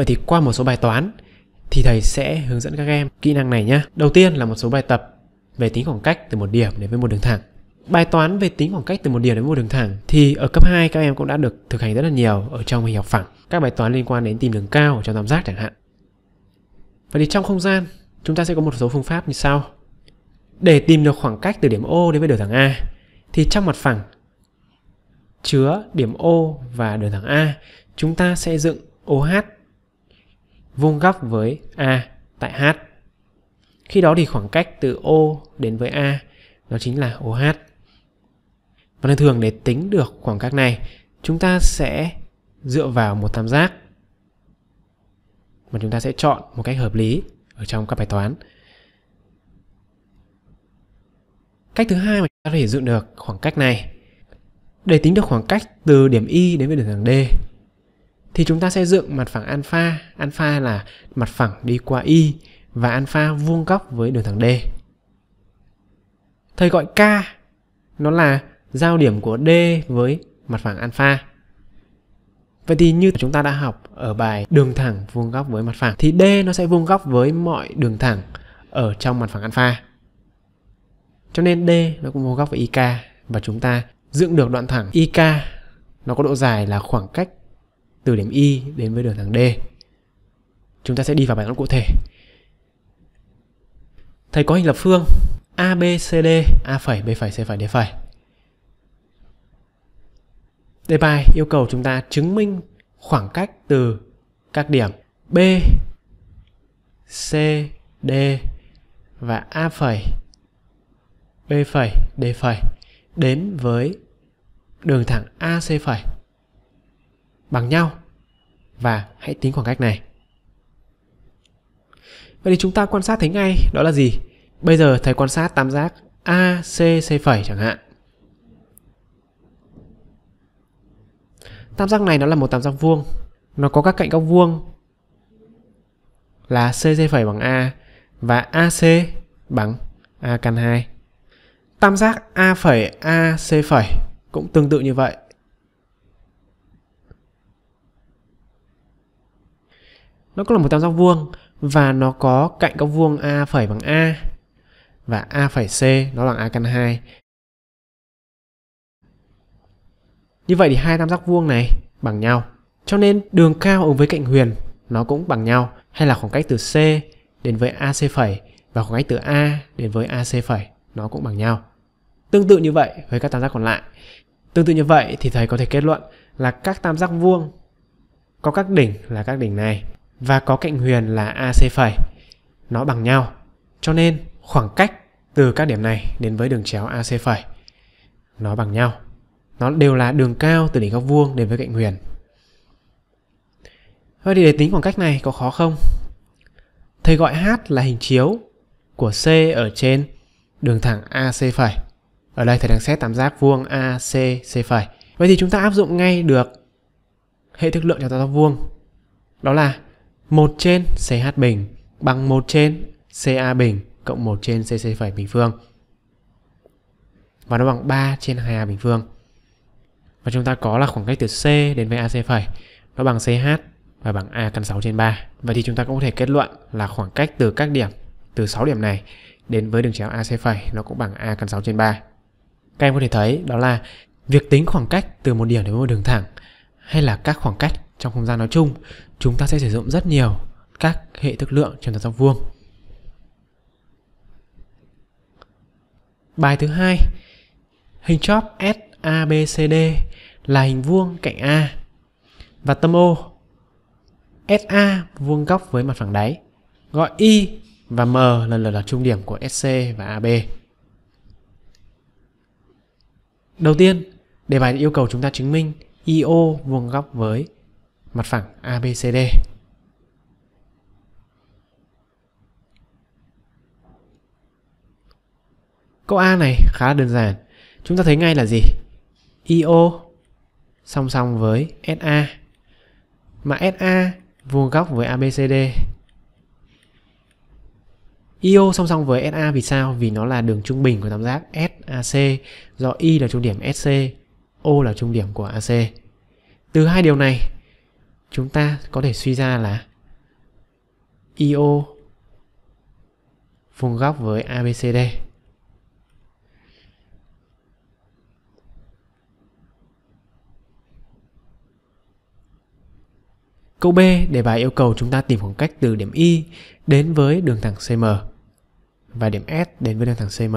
Vậy thì qua một số bài toán thì thầy sẽ hướng dẫn các em kỹ năng này nhé. Đầu tiên là một số bài tập về tính khoảng cách từ một điểm đến với một đường thẳng. Bài toán về tính khoảng cách từ một điểm đến một đường thẳng thì ở cấp 2 các em cũng đã được thực hành rất là nhiều ở trong hình học phẳng. Các bài toán liên quan đến tìm đường cao ở trong tam giác chẳng hạn. Vậy thì trong không gian, chúng ta sẽ có một số phương pháp như sau. Để tìm được khoảng cách từ điểm O đến với đường thẳng A thì trong mặt phẳng chứa điểm O và đường thẳng A, chúng ta sẽ dựng OH vuông góc với A tại H. Khi đó thì khoảng cách từ O đến với A nó chính là OH. Và nên thường để tính được khoảng cách này, chúng ta sẽ dựa vào một tam giác mà chúng ta sẽ chọn một cách hợp lý ở trong các bài toán. Cách thứ hai mà chúng ta có thể dựng được khoảng cách này để tính được khoảng cách từ điểm Y đến với đường thẳng D thì chúng ta sẽ dựng mặt phẳng alpha. Alpha là mặt phẳng đi qua y và alpha vuông góc với đường thẳng D. Thầy gọi K nó là giao điểm của D với mặt phẳng alpha. Vậy thì như chúng ta đã học ở bài đường thẳng vuông góc với mặt phẳng thì D nó sẽ vuông góc với mọi đường thẳng ở trong mặt phẳng alpha. Cho nên D nó cũng vuông góc với IK và chúng ta dựng được đoạn thẳng IK nó có độ dài là khoảng cách từ điểm Y đến với đường thẳng D. Chúng ta sẽ đi vào bài toán cụ thể. Thầy có hình lập phương ABCD A phẩy, B phẩy, C phẩy, D phẩy. Đề bài yêu cầu chúng ta chứng minh khoảng cách từ các điểm B, C, D và A phẩy, B phẩy, D phẩy đến với đường thẳng AC phẩy bằng nhau và hãy tính khoảng cách này. Vậy thì chúng ta quan sát thấy ngay đó là gì? Bây giờ thầy quan sát tam giác ACC phẩy chẳng hạn. Tam giác này nó là một tam giác vuông. Nó có các cạnh góc vuông là CC phẩy bằng A và AC bằng A căn 2. Tam giác A phẩy AC phẩy cũng tương tự như vậy. nó cũng là một tam giác vuông và nó có cạnh góc vuông a phẩy bằng a và a phẩy c nó bằng a căn 2. Như vậy thì hai tam giác vuông này bằng nhau. Cho nên đường cao ứng với cạnh huyền nó cũng bằng nhau hay là khoảng cách từ c đến với ac phẩy và khoảng cách từ a đến với ac phẩy nó cũng bằng nhau. Tương tự như vậy với các tam giác còn lại. Tương tự như vậy thì thầy có thể kết luận là các tam giác vuông có các đỉnh là các đỉnh này và có cạnh huyền là AC phẩy. Nó bằng nhau. Cho nên khoảng cách từ các điểm này đến với đường chéo AC phẩy nó bằng nhau. Nó đều là đường cao từ đỉnh góc vuông đến với cạnh huyền. Vậy thì để tính khoảng cách này có khó không? Thầy gọi H là hình chiếu của C ở trên đường thẳng AC phẩy. Ở đây thầy đang xét tam giác vuông ACC phẩy. Vậy thì chúng ta áp dụng ngay được hệ thức lượng cho tam giác vuông. Đó là 1 trên CH bình bằng 1 trên CA bình cộng 1 trên CC phẩy bình phương. Và nó bằng 3 trên 2A bình phương. Và chúng ta có là khoảng cách từ C đến với AC phẩy nó bằng CH và bằng A căn 6 trên 3. Vậy thì chúng ta cũng có thể kết luận là khoảng cách từ các điểm từ 6 điểm này đến với đường chéo AC phẩy nó cũng bằng A căn 6 trên 3. Các em có thể thấy đó là việc tính khoảng cách từ một điểm đến một đường thẳng hay là các khoảng cách trong không gian nói chung, chúng ta sẽ sử dụng rất nhiều các hệ thức lượng trong toàn dọc vuông. Bài thứ hai, hình chóp SABCD là hình vuông cạnh A và tâm O. SA vuông góc với mặt phẳng đáy, gọi Y và M lần lượt là trung điểm của SC và AB. Đầu tiên, đề bài yêu cầu chúng ta chứng minh IO vuông góc với mặt phẳng ABCD. Câu A này khá đơn giản. Chúng ta thấy ngay là gì? IO song song với SA. Mà SA vuông góc với ABCD. IO song song với SA vì sao? Vì nó là đường trung bình của tam giác SAC do I là trung điểm SC, O là trung điểm của AC. Từ hai điều này chúng ta có thể suy ra là IO vuông góc với ABCD. Câu B, đề bài yêu cầu chúng ta tìm khoảng cách từ điểm Y đến với đường thẳng CM và điểm S đến với đường thẳng CM.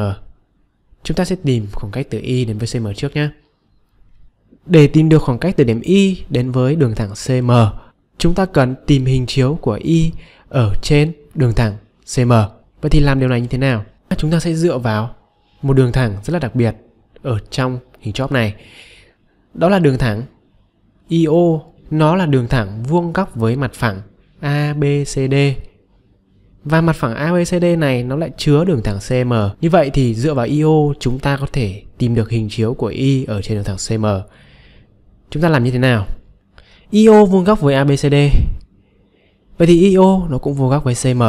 Chúng ta sẽ tìm khoảng cách từ Y đến với CM trước nhé. Để tìm được khoảng cách từ điểm Y đến với đường thẳng CM, chúng ta cần tìm hình chiếu của Y ở trên đường thẳng CM. Vậy thì làm điều này như thế nào? À, chúng ta sẽ dựa vào một đường thẳng rất là đặc biệt ở trong hình chóp này. Đó là đường thẳng IO, nó là đường thẳng vuông góc với mặt phẳng ABCD. Và mặt phẳng ABCD này nó lại chứa đường thẳng CM. Như vậy thì dựa vào IO chúng ta có thể tìm được hình chiếu của Y ở trên đường thẳng CM chúng ta làm như thế nào IO vuông góc với ABCD Vậy thì IO nó cũng vuông góc với CM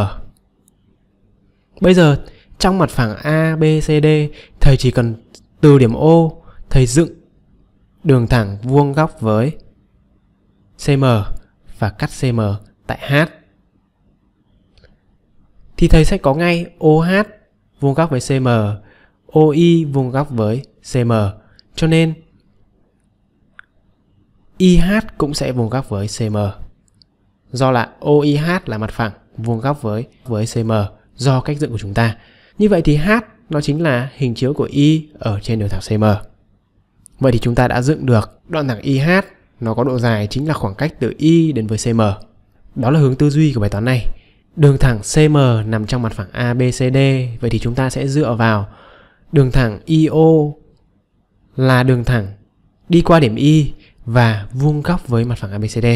Bây giờ trong mặt phẳng ABCD thầy chỉ cần từ điểm O thầy dựng đường thẳng vuông góc với CM và cắt CM tại H thì thầy sẽ có ngay OH vuông góc với CM, OI vuông góc với CM. Cho nên IH cũng sẽ vuông góc với CM. Do là OIH là mặt phẳng vuông góc với với CM do cách dựng của chúng ta. Như vậy thì H nó chính là hình chiếu của Y ở trên đường thẳng CM. Vậy thì chúng ta đã dựng được đoạn thẳng IH nó có độ dài chính là khoảng cách từ Y đến với CM. Đó là hướng tư duy của bài toán này. Đường thẳng CM nằm trong mặt phẳng ABCD, vậy thì chúng ta sẽ dựa vào đường thẳng IO là đường thẳng đi qua điểm Y và vuông góc với mặt phẳng ABCD.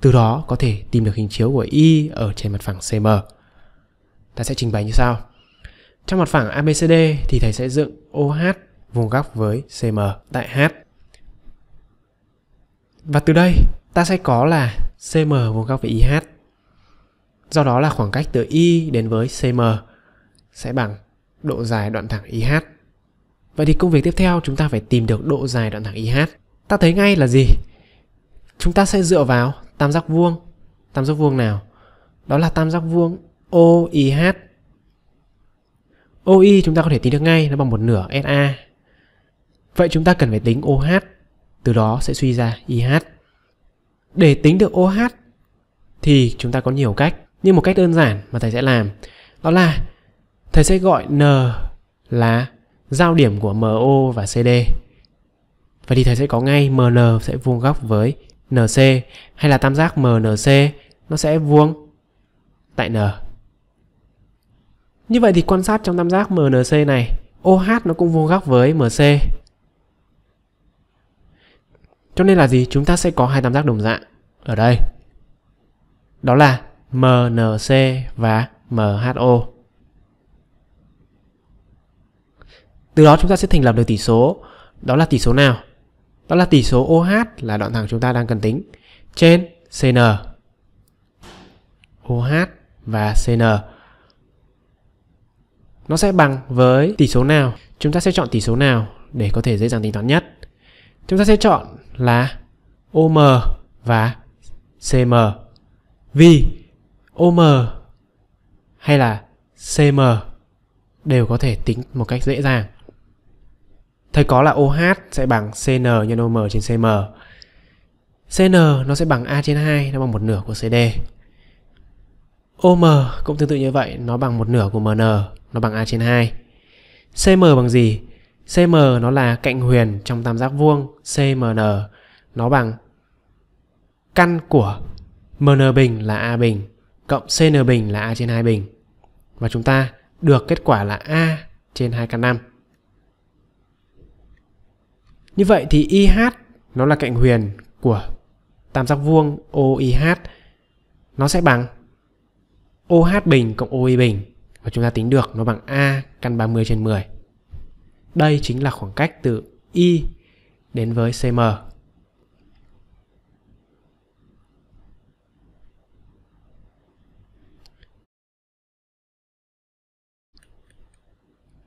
Từ đó có thể tìm được hình chiếu của Y ở trên mặt phẳng CM. Ta sẽ trình bày như sau. Trong mặt phẳng ABCD thì thầy sẽ dựng OH vuông góc với CM tại H. Và từ đây ta sẽ có là CM vuông góc với IH. Do đó là khoảng cách từ Y đến với CM sẽ bằng độ dài đoạn thẳng IH. Vậy thì công việc tiếp theo chúng ta phải tìm được độ dài đoạn thẳng IH ta thấy ngay là gì chúng ta sẽ dựa vào tam giác vuông tam giác vuông nào đó là tam giác vuông OIH OI chúng ta có thể tính được ngay nó bằng một nửa SA vậy chúng ta cần phải tính OH từ đó sẽ suy ra IH để tính được OH thì chúng ta có nhiều cách nhưng một cách đơn giản mà thầy sẽ làm đó là thầy sẽ gọi N là giao điểm của MO và CD Vậy thì thầy sẽ có ngay MN sẽ vuông góc với NC hay là tam giác MNC nó sẽ vuông tại N. Như vậy thì quan sát trong tam giác MNC này, OH nó cũng vuông góc với MC. Cho nên là gì? Chúng ta sẽ có hai tam giác đồng dạng ở đây. Đó là MNC và MHO. Từ đó chúng ta sẽ thành lập được tỷ số. Đó là tỷ số nào? Đó là tỷ số OH là đoạn thẳng chúng ta đang cần tính trên CN. OH và CN. Nó sẽ bằng với tỷ số nào? Chúng ta sẽ chọn tỷ số nào để có thể dễ dàng tính toán nhất? Chúng ta sẽ chọn là OM và CM. Vì OM hay là CM đều có thể tính một cách dễ dàng. Thấy có là OH sẽ bằng CN nhân OM trên CM. CN nó sẽ bằng A trên 2, nó bằng một nửa của CD. OM cũng tương tự như vậy, nó bằng một nửa của MN, nó bằng A trên 2. CM bằng gì? CM nó là cạnh huyền trong tam giác vuông CMN, nó bằng căn của MN bình là A bình cộng CN bình là A trên 2 bình. Và chúng ta được kết quả là A trên 2 căn 5. Như vậy thì IH nó là cạnh huyền của tam giác vuông OIH nó sẽ bằng OH bình cộng OI bình và chúng ta tính được nó bằng A căn 30 trên 10. Đây chính là khoảng cách từ I đến với CM.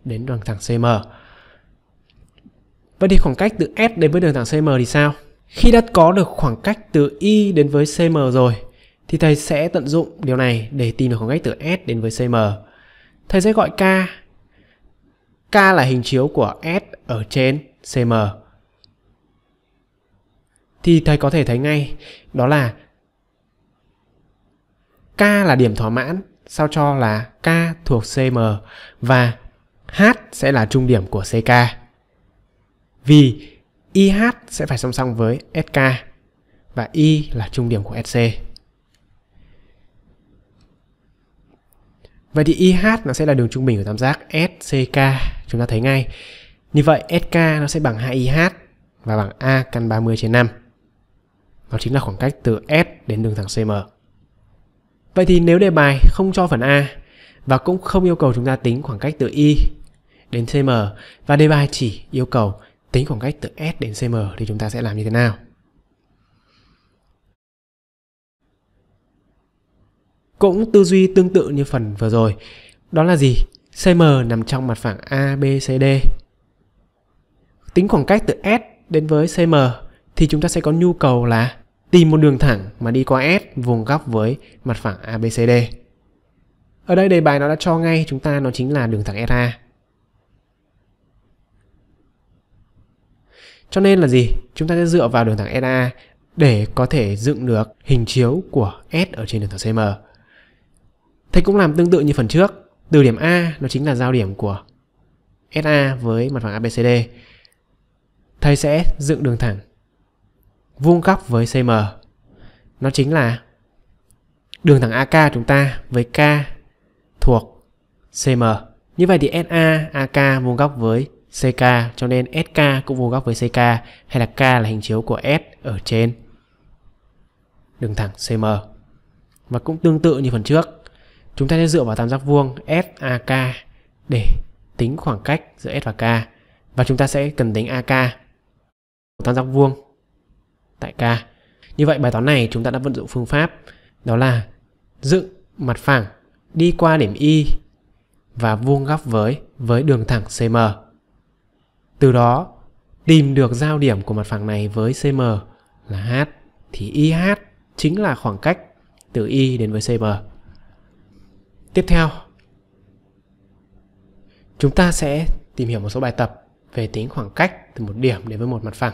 Đến bằng thẳng CM. Vậy thì khoảng cách từ S đến với đường thẳng CM thì sao? Khi đã có được khoảng cách từ Y đến với CM rồi thì thầy sẽ tận dụng điều này để tìm được khoảng cách từ S đến với CM. Thầy sẽ gọi K. K là hình chiếu của S ở trên CM. Thì thầy có thể thấy ngay đó là K là điểm thỏa mãn sao cho là K thuộc CM và H sẽ là trung điểm của CK vì IH sẽ phải song song với SK và Y là trung điểm của SC. Vậy thì IH nó sẽ là đường trung bình của tam giác SCK, chúng ta thấy ngay. Như vậy SK nó sẽ bằng 2IH và bằng A căn 30 trên 5. Nó chính là khoảng cách từ S đến đường thẳng CM. Vậy thì nếu đề bài không cho phần A và cũng không yêu cầu chúng ta tính khoảng cách từ Y đến CM và đề bài chỉ yêu cầu tính khoảng cách từ S đến CM thì chúng ta sẽ làm như thế nào? Cũng tư duy tương tự như phần vừa rồi. Đó là gì? CM nằm trong mặt phẳng ABCD. Tính khoảng cách từ S đến với CM thì chúng ta sẽ có nhu cầu là tìm một đường thẳng mà đi qua S vuông góc với mặt phẳng ABCD. Ở đây đề bài nó đã cho ngay chúng ta nó chính là đường thẳng SA Cho nên là gì? Chúng ta sẽ dựa vào đường thẳng SA để có thể dựng được hình chiếu của S ở trên đường thẳng CM. Thầy cũng làm tương tự như phần trước. Từ điểm A nó chính là giao điểm của SA với mặt phẳng ABCD. Thầy sẽ dựng đường thẳng vuông góc với CM. Nó chính là đường thẳng AK chúng ta với K thuộc CM. Như vậy thì SA AK vuông góc với CK cho nên SK cũng vuông góc với CK hay là K là hình chiếu của S ở trên đường thẳng CM. Và cũng tương tự như phần trước, chúng ta sẽ dựa vào tam giác vuông SAK để tính khoảng cách giữa S và K và chúng ta sẽ cần tính AK của tam giác vuông tại K. Như vậy bài toán này chúng ta đã vận dụng phương pháp đó là dựng mặt phẳng đi qua điểm Y và vuông góc với với đường thẳng CM. Từ đó tìm được giao điểm của mặt phẳng này với CM là H thì IH chính là khoảng cách từ Y đến với CM. Tiếp theo, chúng ta sẽ tìm hiểu một số bài tập về tính khoảng cách từ một điểm đến với một mặt phẳng.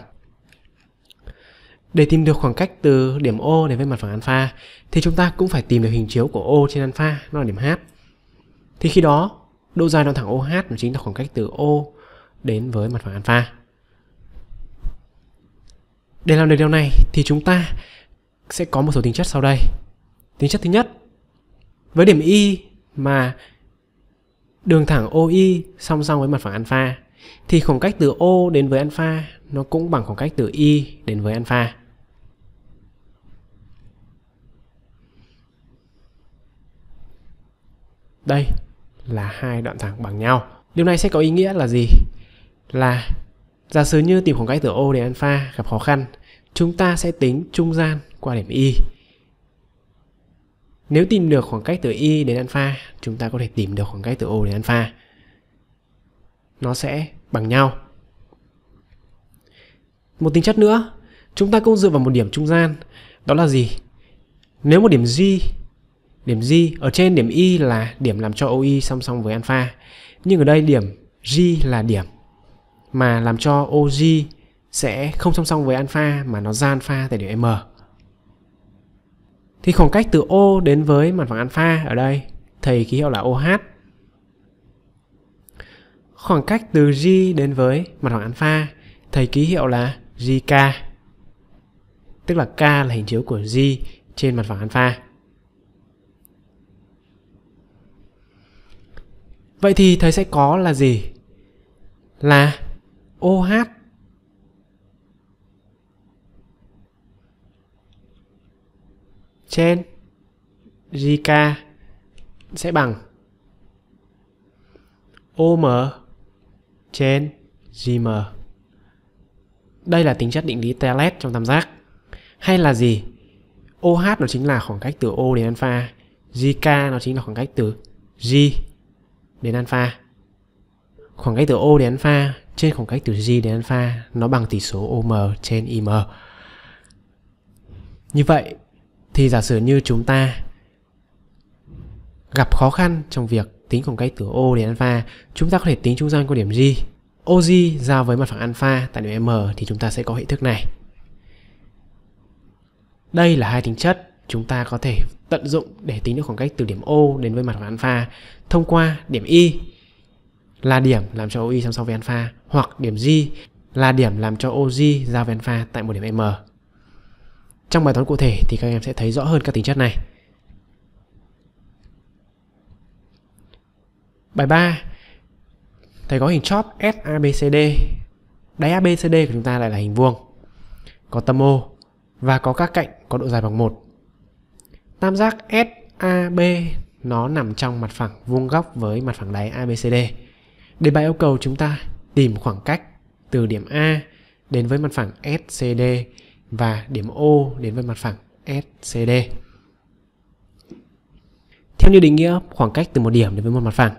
Để tìm được khoảng cách từ điểm O đến với mặt phẳng alpha thì chúng ta cũng phải tìm được hình chiếu của O trên alpha, nó là điểm H. Thì khi đó, độ dài đoạn thẳng OH nó chính là khoảng cách từ O đến với mặt phẳng alpha. Để làm được điều này thì chúng ta sẽ có một số tính chất sau đây. Tính chất thứ nhất, với điểm y mà đường thẳng OI song song với mặt phẳng alpha thì khoảng cách từ O đến với alpha nó cũng bằng khoảng cách từ Y đến với alpha. Đây là hai đoạn thẳng bằng nhau. Điều này sẽ có ý nghĩa là gì? là giả sử như tìm khoảng cách từ O đến alpha gặp khó khăn, chúng ta sẽ tính trung gian qua điểm Y. Nếu tìm được khoảng cách từ Y đến alpha, chúng ta có thể tìm được khoảng cách từ O đến alpha. Nó sẽ bằng nhau. Một tính chất nữa, chúng ta cũng dựa vào một điểm trung gian, đó là gì? Nếu một điểm G điểm G ở trên điểm Y là điểm làm cho OI song song với alpha, nhưng ở đây điểm G là điểm mà làm cho OG sẽ không song song với alpha mà nó ra alpha tại điểm M. Thì khoảng cách từ O đến với mặt phẳng alpha ở đây thầy ký hiệu là OH. Khoảng cách từ G đến với mặt phẳng alpha thầy ký hiệu là GK. Tức là K là hình chiếu của G trên mặt phẳng alpha. Vậy thì thầy sẽ có là gì? Là OH trên JK sẽ bằng OM trên GM. Đây là tính chất định lý Telet trong tam giác. Hay là gì? OH nó chính là khoảng cách từ O đến alpha, JK nó chính là khoảng cách từ G đến alpha. Khoảng cách từ O đến alpha trên khoảng cách từ G đến alpha nó bằng tỷ số OM trên IM. Như vậy thì giả sử như chúng ta gặp khó khăn trong việc tính khoảng cách từ O đến alpha, chúng ta có thể tính trung gian của điểm G. OG giao với mặt phẳng alpha tại điểm M thì chúng ta sẽ có hệ thức này. Đây là hai tính chất chúng ta có thể tận dụng để tính được khoảng cách từ điểm O đến với mặt phẳng alpha thông qua điểm Y là điểm làm cho OI song song với alpha hoặc điểm G là điểm làm cho OG giao với alpha tại một điểm M. Trong bài toán cụ thể thì các em sẽ thấy rõ hơn các tính chất này. Bài 3 Thầy có hình chóp SABCD Đáy ABCD của chúng ta lại là hình vuông Có tâm O Và có các cạnh có độ dài bằng 1 Tam giác SAB Nó nằm trong mặt phẳng vuông góc với mặt phẳng đáy ABCD Đề bài yêu cầu chúng ta tìm khoảng cách từ điểm A đến với mặt phẳng SCD và điểm O đến với mặt phẳng SCD. Theo như định nghĩa khoảng cách từ một điểm đến với một mặt phẳng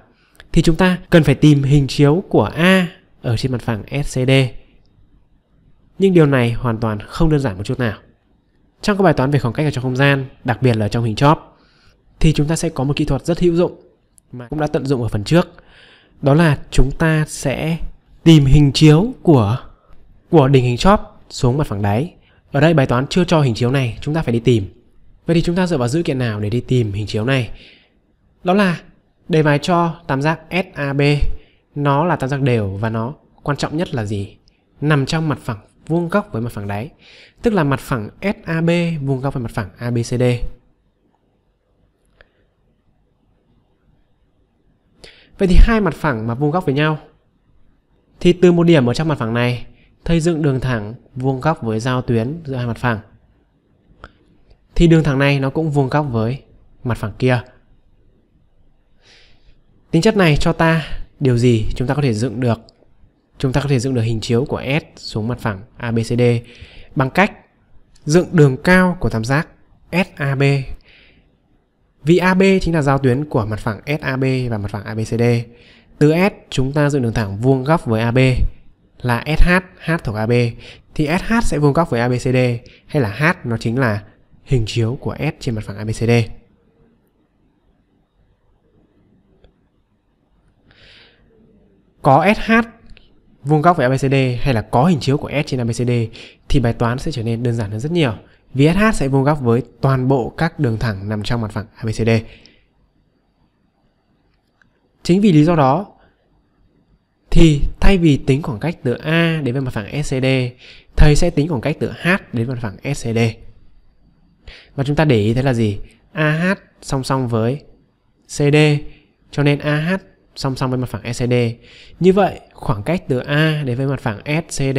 thì chúng ta cần phải tìm hình chiếu của A ở trên mặt phẳng SCD. Nhưng điều này hoàn toàn không đơn giản một chút nào. Trong các bài toán về khoảng cách ở trong không gian, đặc biệt là trong hình chóp, thì chúng ta sẽ có một kỹ thuật rất hữu dụng mà cũng đã tận dụng ở phần trước đó là chúng ta sẽ tìm hình chiếu của của đỉnh hình chóp xuống mặt phẳng đáy ở đây bài toán chưa cho hình chiếu này chúng ta phải đi tìm vậy thì chúng ta dựa vào dữ kiện nào để đi tìm hình chiếu này đó là đề bài cho tam giác SAB nó là tam giác đều và nó quan trọng nhất là gì nằm trong mặt phẳng vuông góc với mặt phẳng đáy tức là mặt phẳng SAB vuông góc với mặt phẳng ABCD Vậy thì hai mặt phẳng mà vuông góc với nhau. Thì từ một điểm ở trong mặt phẳng này, xây dựng đường thẳng vuông góc với giao tuyến giữa hai mặt phẳng. Thì đường thẳng này nó cũng vuông góc với mặt phẳng kia. Tính chất này cho ta điều gì chúng ta có thể dựng được? Chúng ta có thể dựng được hình chiếu của S xuống mặt phẳng ABCD bằng cách dựng đường cao của tam giác SAB vì AB chính là giao tuyến của mặt phẳng SAB và mặt phẳng ABCD. Từ S chúng ta dựng đường thẳng vuông góc với AB là SH, H thuộc AB thì SH sẽ vuông góc với ABCD hay là H nó chính là hình chiếu của S trên mặt phẳng ABCD. Có SH vuông góc với ABCD hay là có hình chiếu của S trên ABCD thì bài toán sẽ trở nên đơn giản hơn rất nhiều. VSH sẽ vuông góc với toàn bộ các đường thẳng nằm trong mặt phẳng ABCD. Chính vì lý do đó thì thay vì tính khoảng cách từ A đến với mặt phẳng SCD, thầy sẽ tính khoảng cách từ H đến mặt phẳng SCD. Và chúng ta để ý thấy là gì? AH song song với CD cho nên AH song song với mặt phẳng SCD. Như vậy, khoảng cách từ A đến với mặt phẳng SCD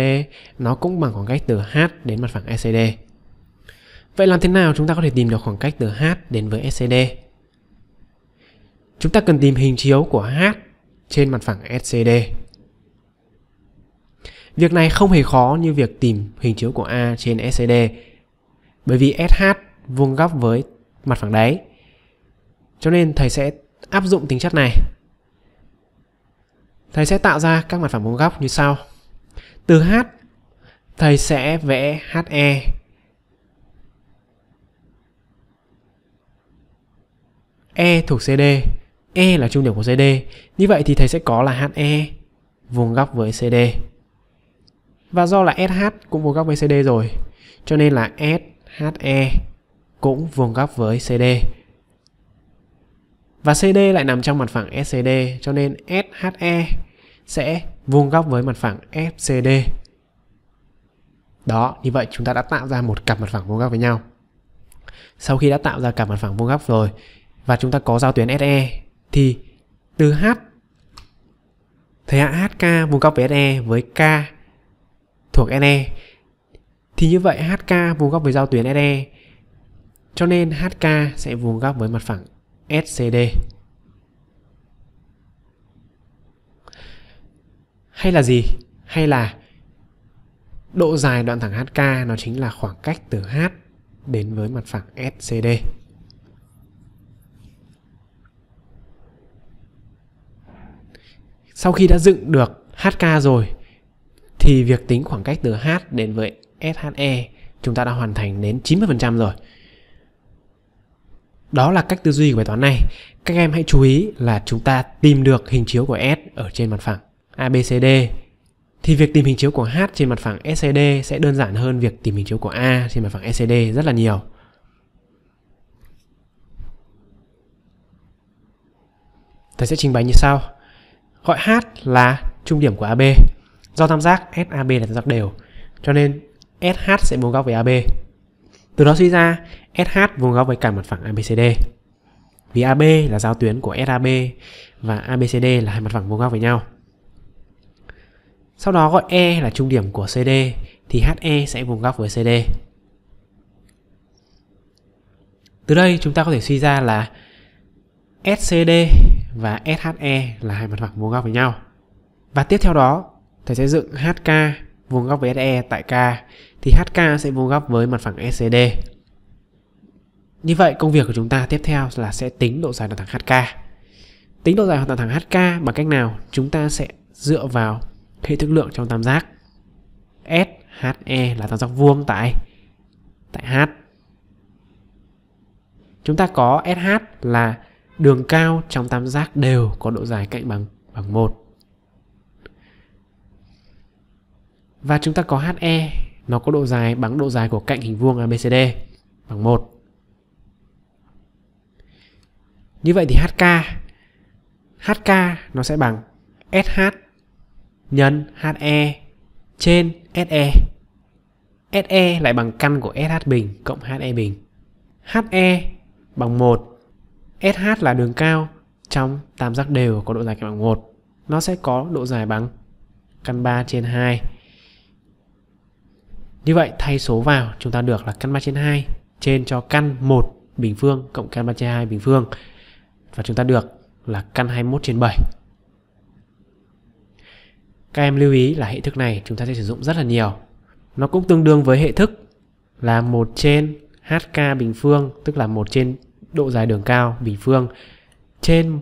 nó cũng bằng khoảng cách từ H đến mặt phẳng SCD. Vậy làm thế nào chúng ta có thể tìm được khoảng cách từ h đến với SCD? Chúng ta cần tìm hình chiếu của h trên mặt phẳng SCD. Việc này không hề khó như việc tìm hình chiếu của A trên SCD bởi vì SH vuông góc với mặt phẳng đáy. Cho nên thầy sẽ áp dụng tính chất này. Thầy sẽ tạo ra các mặt phẳng vuông góc như sau. Từ H, thầy sẽ vẽ HE E thuộc CD. E là trung điểm của CD. Như vậy thì thầy sẽ có là HE vuông góc với CD. Và do là SH cũng vuông góc với CD rồi, cho nên là SHE cũng vuông góc với CD. Và CD lại nằm trong mặt phẳng SCD, cho nên SHE sẽ vuông góc với mặt phẳng FCD. Đó, như vậy chúng ta đã tạo ra một cặp mặt phẳng vuông góc với nhau. Sau khi đã tạo ra cặp mặt phẳng vuông góc rồi và chúng ta có giao tuyến SE thì từ H thời hạn HK vuông góc với SE với K thuộc NE thì như vậy HK vuông góc với giao tuyến SE cho nên HK sẽ vuông góc với mặt phẳng SCD hay là gì? Hay là độ dài đoạn thẳng HK nó chính là khoảng cách từ H đến với mặt phẳng SCD. sau khi đã dựng được HK rồi thì việc tính khoảng cách từ H đến với SHE chúng ta đã hoàn thành đến 90% rồi. Đó là cách tư duy của bài toán này. Các em hãy chú ý là chúng ta tìm được hình chiếu của S ở trên mặt phẳng ABCD thì việc tìm hình chiếu của H trên mặt phẳng SCD sẽ đơn giản hơn việc tìm hình chiếu của A trên mặt phẳng SCD rất là nhiều. Thầy sẽ trình bày như sau gọi H là trung điểm của AB. Do tam giác SAB là tam giác đều, cho nên SH sẽ vuông góc với AB. Từ đó suy ra SH vuông góc với cả mặt phẳng ABCD. Vì AB là giao tuyến của SAB và ABCD là hai mặt phẳng vuông góc với nhau. Sau đó gọi E là trung điểm của CD thì HE sẽ vuông góc với CD. Từ đây chúng ta có thể suy ra là SCD và SHE là hai mặt phẳng vuông góc với nhau. Và tiếp theo đó, thầy sẽ dựng HK vuông góc với SE tại K thì HK sẽ vuông góc với mặt phẳng SCD. E Như vậy công việc của chúng ta tiếp theo là sẽ tính độ dài đoạn thẳng HK. Tính độ dài đoạn thẳng HK bằng cách nào? Chúng ta sẽ dựa vào hệ thức lượng trong tam giác. SHE là tam giác vuông tại tại H. Chúng ta có SH là đường cao trong tam giác đều có độ dài cạnh bằng bằng 1. Và chúng ta có HE, nó có độ dài bằng độ dài của cạnh hình vuông ABCD bằng 1. Như vậy thì HK HK nó sẽ bằng SH nhân HE trên SE. SE lại bằng căn của SH bình cộng HE bình. HE bằng 1 SH là đường cao trong tam giác đều có độ dài cạnh bằng 1. Nó sẽ có độ dài bằng căn 3 trên 2. Như vậy thay số vào chúng ta được là căn 3 trên 2 trên cho căn 1 bình phương cộng căn 3 trên 2 bình phương. Và chúng ta được là căn 21 trên 7. Các em lưu ý là hệ thức này chúng ta sẽ sử dụng rất là nhiều. Nó cũng tương đương với hệ thức là 1 trên HK bình phương tức là 1 trên độ dài đường cao bình phương trên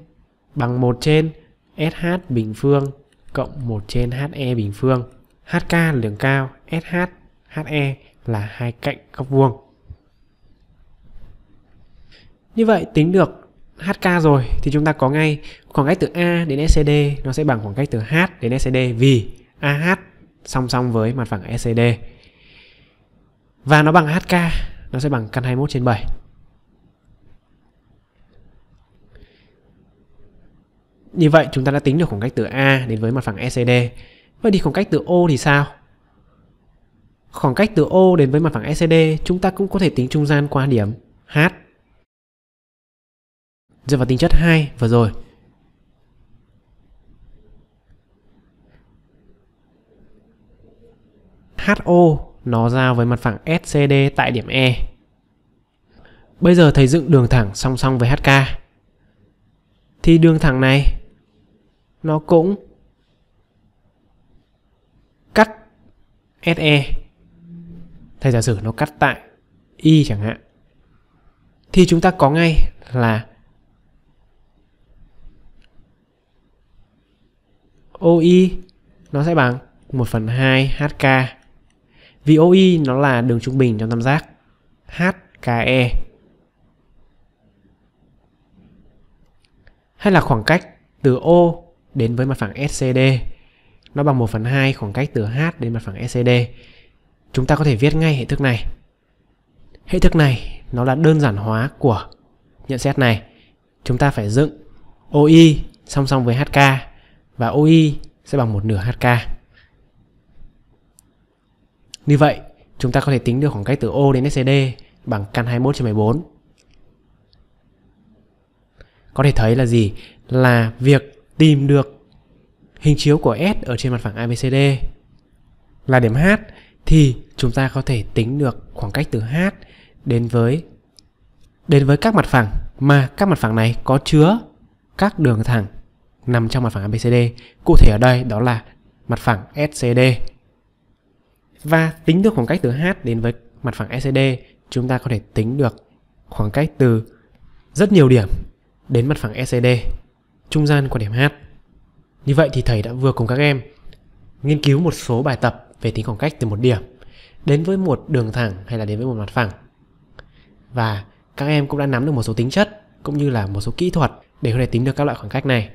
bằng 1 trên SH bình phương cộng 1 trên HE bình phương. HK là đường cao, SH, HE là hai cạnh góc vuông. Như vậy tính được HK rồi thì chúng ta có ngay khoảng cách từ A đến SCD nó sẽ bằng khoảng cách từ H đến SCD vì AH song song với mặt phẳng SCD. E Và nó bằng HK, nó sẽ bằng căn 21 trên 7. Như vậy chúng ta đã tính được khoảng cách từ A đến với mặt phẳng SCD. Vậy thì khoảng cách từ O thì sao? Khoảng cách từ O đến với mặt phẳng SCD chúng ta cũng có thể tính trung gian qua điểm H. Dựa vào tính chất 2 vừa rồi. HO nó giao với mặt phẳng SCD tại điểm E. Bây giờ thầy dựng đường thẳng song song với HK. Thì đường thẳng này nó cũng cắt SE thay giả sử nó cắt tại Y chẳng hạn thì chúng ta có ngay là OI nó sẽ bằng 1 phần 2 HK vì OI nó là đường trung bình trong tam giác HKE hay là khoảng cách từ O đến với mặt phẳng SCD. Nó bằng 1 phần 2 khoảng cách từ H đến mặt phẳng SCD. Chúng ta có thể viết ngay hệ thức này. Hệ thức này nó là đơn giản hóa của nhận xét này. Chúng ta phải dựng OI song song với HK và OI sẽ bằng một nửa HK. Như vậy, chúng ta có thể tính được khoảng cách từ O đến SCD bằng căn 21 trên 14. Có thể thấy là gì? Là việc tìm được hình chiếu của S ở trên mặt phẳng ABCD là điểm H thì chúng ta có thể tính được khoảng cách từ H đến với đến với các mặt phẳng mà các mặt phẳng này có chứa các đường thẳng nằm trong mặt phẳng ABCD. Cụ thể ở đây đó là mặt phẳng SCD. Và tính được khoảng cách từ H đến với mặt phẳng SCD, e chúng ta có thể tính được khoảng cách từ rất nhiều điểm đến mặt phẳng SCD. E trung gian qua điểm H. Như vậy thì thầy đã vừa cùng các em nghiên cứu một số bài tập về tính khoảng cách từ một điểm đến với một đường thẳng hay là đến với một mặt phẳng. Và các em cũng đã nắm được một số tính chất cũng như là một số kỹ thuật để có thể tính được các loại khoảng cách này.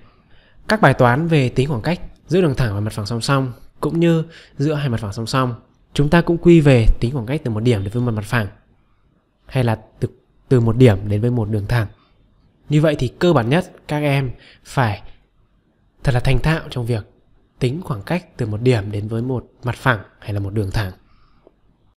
Các bài toán về tính khoảng cách giữa đường thẳng và mặt phẳng song song cũng như giữa hai mặt phẳng song song, chúng ta cũng quy về tính khoảng cách từ một điểm đến với một mặt phẳng hay là từ từ một điểm đến với một đường thẳng như vậy thì cơ bản nhất các em phải thật là thành thạo trong việc tính khoảng cách từ một điểm đến với một mặt phẳng hay là một đường thẳng